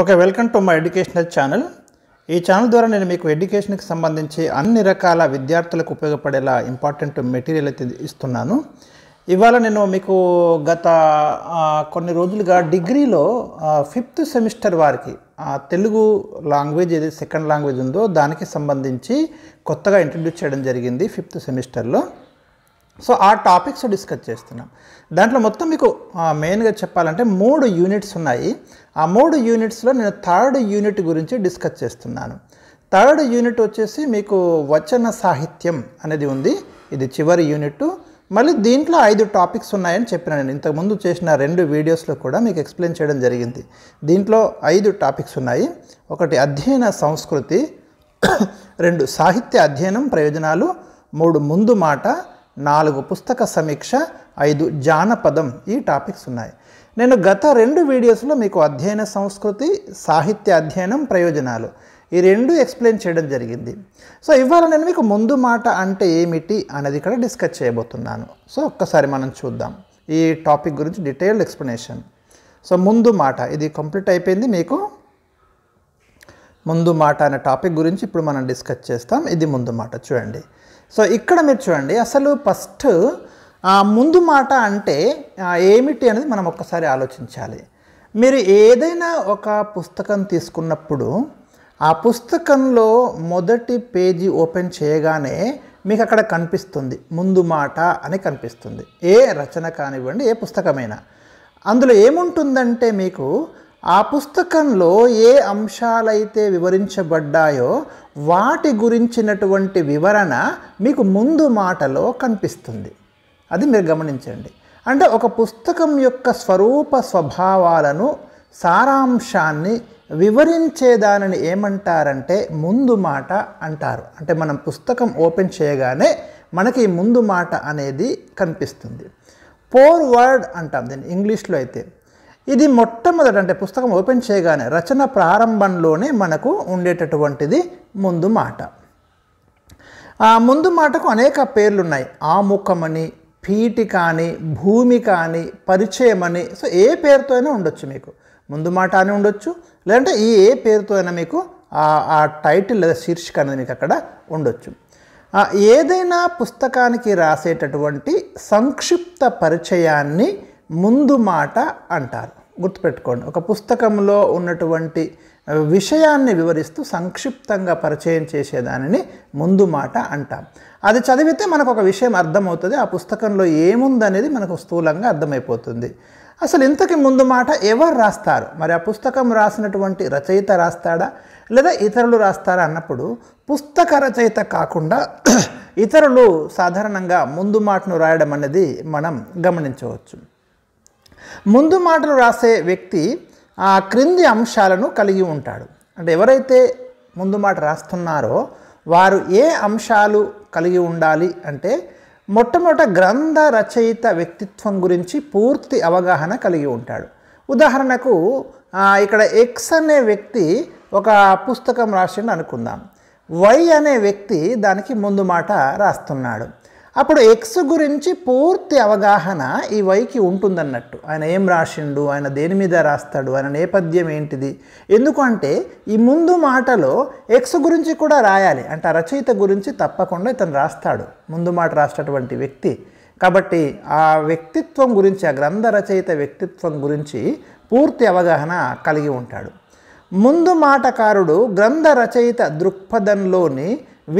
okay welcome to my educational channel ఈ channel ద్వారా నేను మీకు ఎడ్యుకేషన్కి సంబంధించి అన్ని రకాల విద్యార్థులకు ఉపయోగపడేలా ఇంపార్టెంట్ మెటీరియల్ అయితే ఇస్తున్నాను ఇవాళ నేను మీకు గత కొన్ని రోజులుగా డిగ్రీలో ఫిఫ్త్ సెమిస్టర్ వారికి తెలుగు లాంగ్వేజ్ ఏది సెకండ్ లాంగ్వేజ్ ఉందో దానికి సంబంధించి కొత్తగా ఇంట్రడ్యూస్ చేయడం జరిగింది ఫిఫ్త్ సెమిస్టర్లో సో ఆ టాపిక్స్ డిస్కస్ చేస్తున్నాం దాంట్లో మొత్తం మీకు మెయిన్గా చెప్పాలంటే మూడు యూనిట్స్ ఉన్నాయి ఆ మూడు యూనిట్స్లో నేను థర్డ్ యూనిట్ గురించి డిస్కస్ చేస్తున్నాను థర్డ్ యూనిట్ వచ్చేసి మీకు వచన సాహిత్యం అనేది ఉంది ఇది చివరి యూనిట్ మళ్ళీ దీంట్లో ఐదు టాపిక్స్ ఉన్నాయని చెప్పిన నేను ఇంతకుముందు చేసిన రెండు వీడియోస్లో కూడా మీకు ఎక్స్ప్లెయిన్ చేయడం జరిగింది దీంట్లో ఐదు టాపిక్స్ ఉన్నాయి ఒకటి అధ్యయన సంస్కృతి రెండు సాహిత్య అధ్యయనం ప్రయోజనాలు మూడు ముందు మాట నాలుగు పుస్తక సమీక్ష ఐదు జానపదం ఈ టాపిక్స్ ఉన్నాయి నేను గత రెండు వీడియోస్లో మీకు అధ్యయన సంస్కృతి సాహిత్య అధ్యయనం ప్రయోజనాలు ఈ రెండు ఎక్స్ప్లెయిన్ చేయడం జరిగింది సో ఇవాళ నేను మీకు ముందు మాట అంటే ఏమిటి అనేది ఇక్కడ డిస్కస్ చేయబోతున్నాను సో ఒక్కసారి మనం చూద్దాం ఈ టాపిక్ గురించి డీటెయిల్డ్ ఎక్స్ప్లెనేషన్ సో ముందు మాట ఇది కంప్లీట్ అయిపోయింది మీకు ముందు మాట అనే టాపిక్ గురించి ఇప్పుడు మనం డిస్కస్ చేస్తాం ఇది ముందు మాట చూడండి సో ఇక్కడ మీరు చూడండి అసలు ఫస్ట్ ముందు మాట అంటే ఏమిటి అనేది మనం ఒక్కసారి ఆలోచించాలి మీరు ఏదైనా ఒక పుస్తకం తీసుకున్నప్పుడు ఆ పుస్తకంలో మొదటి పేజీ ఓపెన్ చేయగానే మీకు అక్కడ కనిపిస్తుంది ముందు మాట అని కనిపిస్తుంది ఏ రచన కానివ్వండి ఏ పుస్తకమైనా అందులో ఏముంటుందంటే మీకు ఆ పుస్తకంలో ఏ అంశాలైతే వివరించబడ్డాయో వాటి గురించినటువంటి వివరణ మీకు ముందు మాటలో కనిపిస్తుంది అది మీరు గమనించండి అంటే ఒక పుస్తకం యొక్క స్వరూప స్వభావాలను సారాంశాన్ని వివరించే దానిని ఏమంటారంటే ముందు మాట అంటారు అంటే మనం పుస్తకం ఓపెన్ చేయగానే మనకి ముందు మాట అనేది కనిపిస్తుంది పోర్ వర్డ్ అంటాం దీన్ని ఇంగ్లీష్లో అయితే ఇది మొట్టమొదట అంటే పుస్తకం ఓపెన్ చేయగానే రచన ప్రారంభంలోనే మనకు ఉండేటటువంటిది ముందు మాట ఆ ముందు మాటకు అనేక పేర్లు ఉన్నాయి ఆముఖమని పీటి కానీ భూమి కానీ పరిచయం అని సో ఏ పేరుతో అయినా ఉండొచ్చు మీకు ముందు మాట అని ఉండొచ్చు లేదంటే ఈ ఏ పేరుతో అయినా మీకు ఆ టైటిల్ లేదా శీర్షిక అనేది మీకు అక్కడ ఉండొచ్చు ఏదైనా పుస్తకానికి రాసేటటువంటి సంక్షిప్త పరిచయాన్ని ముందు మాట అంటారు గుర్తుపెట్టుకోండి ఒక పుస్తకంలో ఉన్నటువంటి విషయాన్ని వివరిస్తూ సంక్షిప్తంగా పరిచయం చేసేదానిని ముందు మాట అంటాం అది చదివితే మనకు ఒక విషయం అర్థమవుతుంది ఆ పుస్తకంలో ఏముందనేది మనకు స్థూలంగా అర్థమైపోతుంది అసలు ఇంతకు ముందు మాట ఎవరు రాస్తారు మరి ఆ పుస్తకం రాసినటువంటి రచయిత రాస్తాడా లేదా ఇతరులు రాస్తారా అన్నప్పుడు పుస్తక రచయిత కాకుండా ఇతరులు సాధారణంగా ముందు మాటను రాయడం అనేది మనం గమనించవచ్చు ముందు మాటలు రాసే వ్యక్తి ఆ క్రింది అంశాలను కలిగి ఉంటాడు అంటే ఎవరైతే ముందు మాట రాస్తున్నారో వారు ఏ అంశాలు కలిగి ఉండాలి అంటే మొట్టమొదట గ్రంథ రచయిత వ్యక్తిత్వం గురించి పూర్తి అవగాహన కలిగి ఉంటాడు ఉదాహరణకు ఇక్కడ ఎక్స్ అనే వ్యక్తి ఒక పుస్తకం రాసిండు అనుకుందాం వై అనే వ్యక్తి దానికి ముందు మాట రాస్తున్నాడు అప్పుడు ఎక్స్ గురించి పూర్తి అవగాహన ఈ వైకి ఉంటుందన్నట్టు ఆయన ఏం రాసిండు ఆయన దేని మీద రాస్తాడు ఆయన నేపథ్యం ఏంటిది ఎందుకంటే ఈ ముందు మాటలో ఎక్స్ గురించి కూడా రాయాలి అంటే రచయిత గురించి తప్పకుండా ఇతను రాస్తాడు ముందు మాట రాసేటటువంటి వ్యక్తి కాబట్టి ఆ వ్యక్తిత్వం గురించి ఆ గ్రంథ రచయిత వ్యక్తిత్వం గురించి పూర్తి అవగాహన కలిగి ఉంటాడు ముందు మాటకారుడు గ్రంథ రచయిత దృక్పథంలోని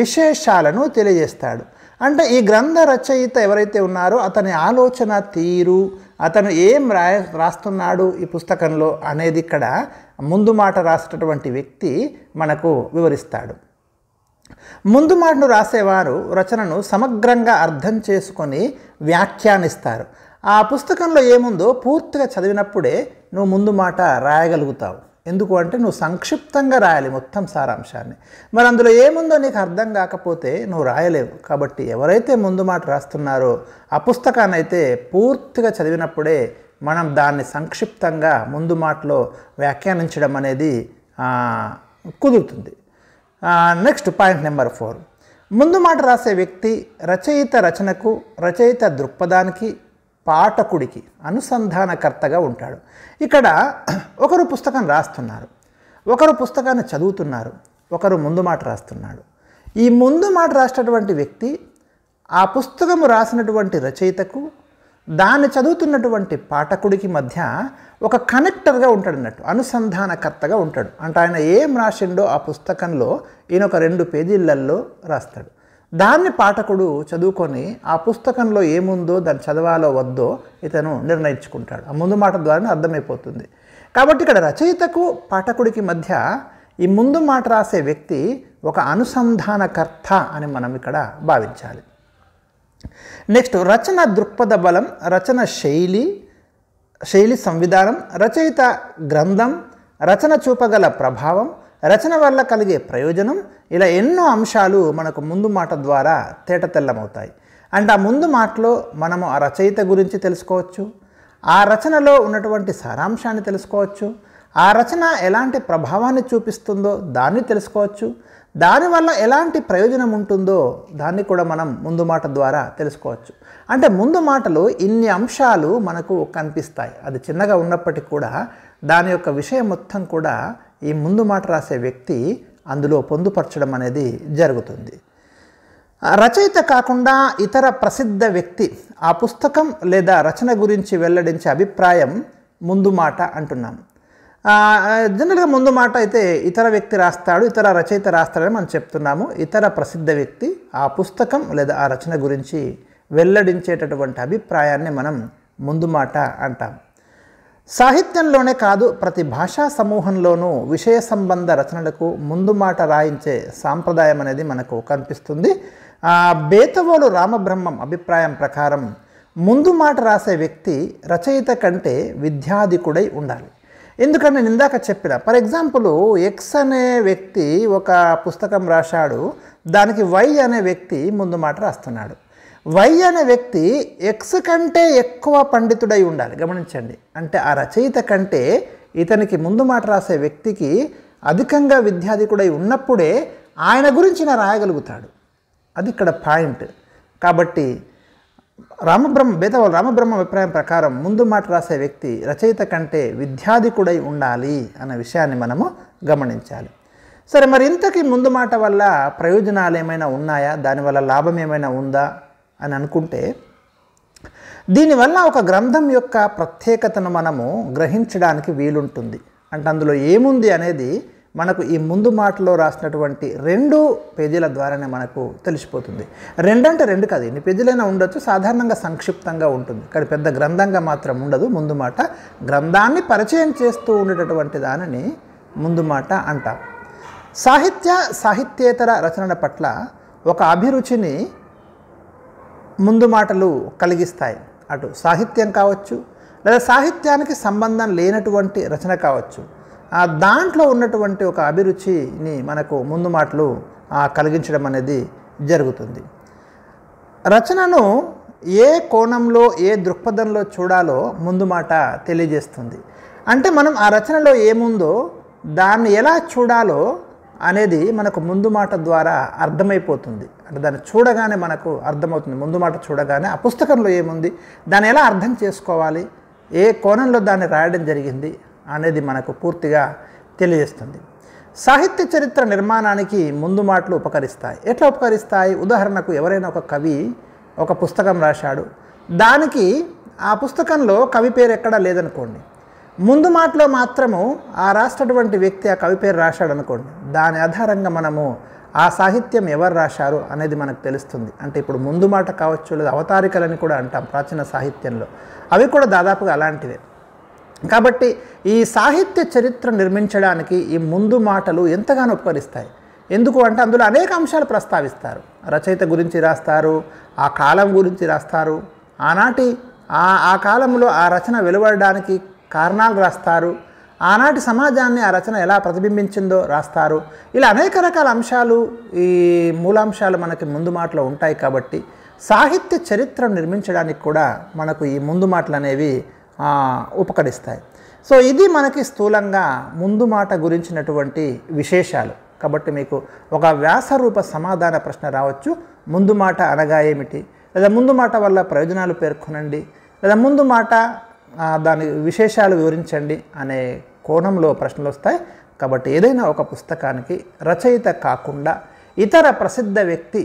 విశేషాలను తెలియజేస్తాడు అంటే ఈ గ్రంథ రచయిత ఎవరైతే ఉన్నారో అతని ఆలోచన తీరు అతను ఏం రాయ రాస్తున్నాడు ఈ పుస్తకంలో అనేది ఇక్కడ ముందు మాట రాసేటటువంటి వ్యక్తి మనకు వివరిస్తాడు ముందు మాటను రాసేవారు రచనను సమగ్రంగా అర్థం చేసుకొని వ్యాఖ్యానిస్తారు ఆ పుస్తకంలో ఏముందో పూర్తిగా చదివినప్పుడే నువ్వు ముందు మాట రాయగలుగుతావు ఎందుకు అంటే నువ్వు సంక్షిప్తంగా రాయాలి మొత్తం సారాంశాన్ని మరి అందులో ఏముందో నీకు అర్థం కాకపోతే నువ్వు రాయలేవు కాబట్టి ఎవరైతే ముందు మాట రాస్తున్నారో ఆ పుస్తకాన్ని అయితే పూర్తిగా చదివినప్పుడే మనం దాన్ని సంక్షిప్తంగా ముందు మాటలో వ్యాఖ్యానించడం అనేది కుదురుతుంది నెక్స్ట్ పాయింట్ నెంబర్ ఫోర్ ముందు మాట రాసే వ్యక్తి రచయిత రచనకు రచయిత దృక్పథానికి పాఠకుడికి అనుసంధానకర్తగా ఉంటాడు ఇక్కడ ఒకరు పుస్తకం రాస్తున్నారు ఒకరు పుస్తకాన్ని చదువుతున్నారు ఒకరు ముందు మాట రాస్తున్నాడు ఈ ముందు మాట రాసినటువంటి వ్యక్తి ఆ పుస్తకము రాసినటువంటి రచయితకు దాన్ని చదువుతున్నటువంటి పాఠకుడికి మధ్య ఒక కనెక్టర్గా ఉంటాడు అన్నట్టు అనుసంధానకర్తగా ఉంటాడు అంటే ఆయన ఏం రాసిండో ఆ పుస్తకంలో ఈయన ఒక రెండు పేజీలలో రాస్తాడు దాన్ని పాఠకుడు చదువుకొని ఆ పుస్తకంలో ఏముందో దాన్ని చదవాలో వద్దో ఇతను నిర్ణయించుకుంటాడు ఆ ముందు మాట ద్వారానే అర్థమైపోతుంది కాబట్టి ఇక్కడ రచయితకు పాఠకుడికి మధ్య ఈ ముందు మాట రాసే వ్యక్తి ఒక అనుసంధానకర్త అని మనం ఇక్కడ భావించాలి నెక్స్ట్ రచన దృక్పథ బలం రచన శైలి శైలి సంవిధానం రచయిత గ్రంథం రచన చూపగల ప్రభావం రచన వల్ల కలిగే ప్రయోజనం ఇలా ఎన్నో అంశాలు మనకు ముందు మాట ద్వారా తేటతెల్లమవుతాయి అంటే ఆ ముందు మాటలో మనము ఆ రచయిత గురించి తెలుసుకోవచ్చు ఆ రచనలో ఉన్నటువంటి సారాంశాన్ని తెలుసుకోవచ్చు ఆ రచన ఎలాంటి ప్రభావాన్ని చూపిస్తుందో దాన్ని తెలుసుకోవచ్చు దానివల్ల ఎలాంటి ప్రయోజనం ఉంటుందో దాన్ని కూడా మనం ముందు మాట ద్వారా తెలుసుకోవచ్చు అంటే ముందు మాటలో ఇన్ని అంశాలు మనకు కనిపిస్తాయి అది చిన్నగా ఉన్నప్పటికీ కూడా దాని యొక్క విషయం మొత్తం కూడా ఈ ముందు మాట రాసే వ్యక్తి అందులో పొందుపరచడం అనేది జరుగుతుంది రచయిత కాకుండా ఇతర ప్రసిద్ధ వ్యక్తి ఆ పుస్తకం లేదా రచన గురించి వెల్లడించే అభిప్రాయం ముందు మాట అంటున్నాం జనరల్గా ముందు మాట అయితే ఇతర వ్యక్తి రాస్తాడు ఇతర రచయిత రాస్తాడని మనం చెప్తున్నాము ఇతర ప్రసిద్ధ వ్యక్తి ఆ పుస్తకం లేదా ఆ రచన గురించి వెల్లడించేటటువంటి అభిప్రాయాన్ని మనం ముందు మాట అంటాం సాహిత్యంలోనే కాదు ప్రతి భాషా సమూహంలోనూ విషయ సంబంధ రచనలకు ముందు మాట రాయించే సాంప్రదాయం అనేది మనకు కనిపిస్తుంది బేతవోలు రామబ్రహ్మం అభిప్రాయం ప్రకారం ముందు మాట రాసే వ్యక్తి రచయిత కంటే విద్యాధికుడై ఉండాలి ఎందుకంటే నేను ఇందాక చెప్పిన ఫర్ ఎగ్జాంపుల్ ఎక్స్ అనే వ్యక్తి ఒక పుస్తకం రాశాడు దానికి వై అనే వ్యక్తి ముందు మాట రాస్తున్నాడు వై అనే వ్యక్తి ఎక్స్ కంటే ఎక్కువ పండితుడై ఉండాలి గమనించండి అంటే ఆ రచయిత కంటే ఇతనికి ముందు మాట రాసే వ్యక్తికి అధికంగా విద్యాధికుడై ఉన్నప్పుడే ఆయన గురించి నా రాయగలుగుతాడు అది ఇక్కడ పాయింట్ కాబట్టి రామబ్రహ్మ బేతవాళ్ళు రామబ్రహ్మ అభిప్రాయం ప్రకారం ముందు మాట రాసే వ్యక్తి రచయిత కంటే విద్యాధికుడై ఉండాలి అన్న విషయాన్ని మనము గమనించాలి సరే మరి ఇంతకీ ముందు మాట వల్ల ప్రయోజనాలు ఏమైనా ఉన్నాయా దానివల్ల లాభం ఏమైనా ఉందా అని అనుకుంటే దీనివల్ల ఒక గ్రంథం యొక్క ప్రత్యేకతను మనము గ్రహించడానికి వీలుంటుంది అంటే అందులో ఏముంది అనేది మనకు ఈ ముందు మాటలో రాసినటువంటి రెండు పేజీల ద్వారానే మనకు తెలిసిపోతుంది రెండంటే రెండు కాదు ఎన్ని పేజీలైనా ఉండొచ్చు సాధారణంగా సంక్షిప్తంగా ఉంటుంది కానీ పెద్ద గ్రంథంగా మాత్రం ఉండదు ముందు మాట గ్రంథాన్ని పరిచయం చేస్తూ ఉండేటటువంటి దానిని ముందు మాట అంటాం సాహిత్య సాహిత్యేతర రచనల పట్ల ఒక అభిరుచిని ముందు మాటలు కలిగిస్తాయి అటు సాహిత్యం కావచ్చు లేదా సాహిత్యానికి సంబంధం లేనటువంటి రచన కావచ్చు దాంట్లో ఉన్నటువంటి ఒక అభిరుచిని మనకు ముందు మాటలు కలిగించడం అనేది జరుగుతుంది రచనను ఏ కోణంలో ఏ దృక్పథంలో చూడాలో ముందు మాట తెలియజేస్తుంది అంటే మనం ఆ రచనలో ఏముందో దాన్ని ఎలా చూడాలో అనేది మనకు ముందు మాట ద్వారా అర్థమైపోతుంది అంటే దాన్ని చూడగానే మనకు అర్థమవుతుంది ముందు మాట చూడగానే ఆ పుస్తకంలో ఏముంది దాన్ని ఎలా అర్థం చేసుకోవాలి ఏ కోణంలో దాన్ని రాయడం జరిగింది అనేది మనకు పూర్తిగా తెలియజేస్తుంది సాహిత్య చరిత్ర నిర్మాణానికి ముందు మాటలు ఉపకరిస్తాయి ఎట్లా ఉపకరిస్తాయి ఉదాహరణకు ఎవరైనా ఒక కవి ఒక పుస్తకం రాశాడు దానికి ఆ పుస్తకంలో కవి పేరు ఎక్కడా లేదనుకోండి ముందు మాటలో మాత్రము ఆ రాసినటువంటి వ్యక్తి ఆ కవి పేరు రాశాడు అనుకోండి దాని ఆధారంగా మనము ఆ సాహిత్యం ఎవరు రాశారు అనేది మనకు తెలుస్తుంది అంటే ఇప్పుడు ముందు మాట కావచ్చు లేదా అవతారికలని కూడా అంటాం ప్రాచీన సాహిత్యంలో అవి కూడా దాదాపుగా అలాంటివే కాబట్టి ఈ సాహిత్య చరిత్ర నిర్మించడానికి ఈ ముందు మాటలు ఎంతగానో ఉపకరిస్తాయి ఎందుకు అంటే అందులో అనేక అంశాలు ప్రస్తావిస్తారు రచయిత గురించి రాస్తారు ఆ కాలం గురించి రాస్తారు ఆనాటి ఆ ఆ కాలంలో ఆ రచన వెలువడడానికి కారణాలు రాస్తారు ఆనాటి సమాజాన్ని ఆ రచన ఎలా ప్రతిబింబించిందో రాస్తారు ఇలా అనేక రకాల అంశాలు ఈ మూలాంశాలు మనకి ముందు మాటలో ఉంటాయి కాబట్టి సాహిత్య చరిత్రను నిర్మించడానికి కూడా మనకు ఈ ముందు మాటలు అనేవి ఉపకరిస్తాయి సో ఇది మనకి స్థూలంగా ముందు మాట గురించినటువంటి విశేషాలు కాబట్టి మీకు ఒక వ్యాసరూప సమాధాన ప్రశ్న రావచ్చు ముందు మాట అనగా ఏమిటి లేదా ముందు మాట వల్ల ప్రయోజనాలు పేర్కొనండి లేదా ముందు మాట దాని విశేషాలు వివరించండి అనే కోణంలో ప్రశ్నలు వస్తాయి కాబట్టి ఏదైనా ఒక పుస్తకానికి రచయిత కాకుండా ఇతర ప్రసిద్ధ వ్యక్తి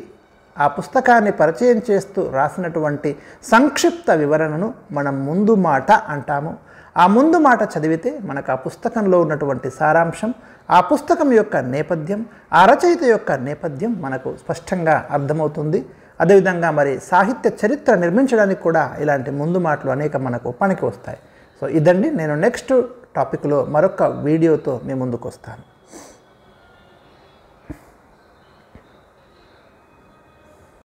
ఆ పుస్తకాన్ని పరిచయం చేస్తూ రాసినటువంటి సంక్షిప్త వివరణను మనం ముందు మాట అంటాము ఆ ముందు మాట చదివితే మనకు ఆ పుస్తకంలో ఉన్నటువంటి సారాంశం ఆ పుస్తకం యొక్క నేపథ్యం ఆ రచయిత యొక్క నేపథ్యం మనకు స్పష్టంగా అర్థమవుతుంది అదేవిధంగా మరి సాహిత్య చరిత్ర నిర్మించడానికి కూడా ఇలాంటి ముందు మాటలు అనేక మనకు పనికి వస్తాయి సో ఇదండి నేను నెక్స్ట్ టాపిక్లో మరొక వీడియోతో మీ ముందుకు వస్తాను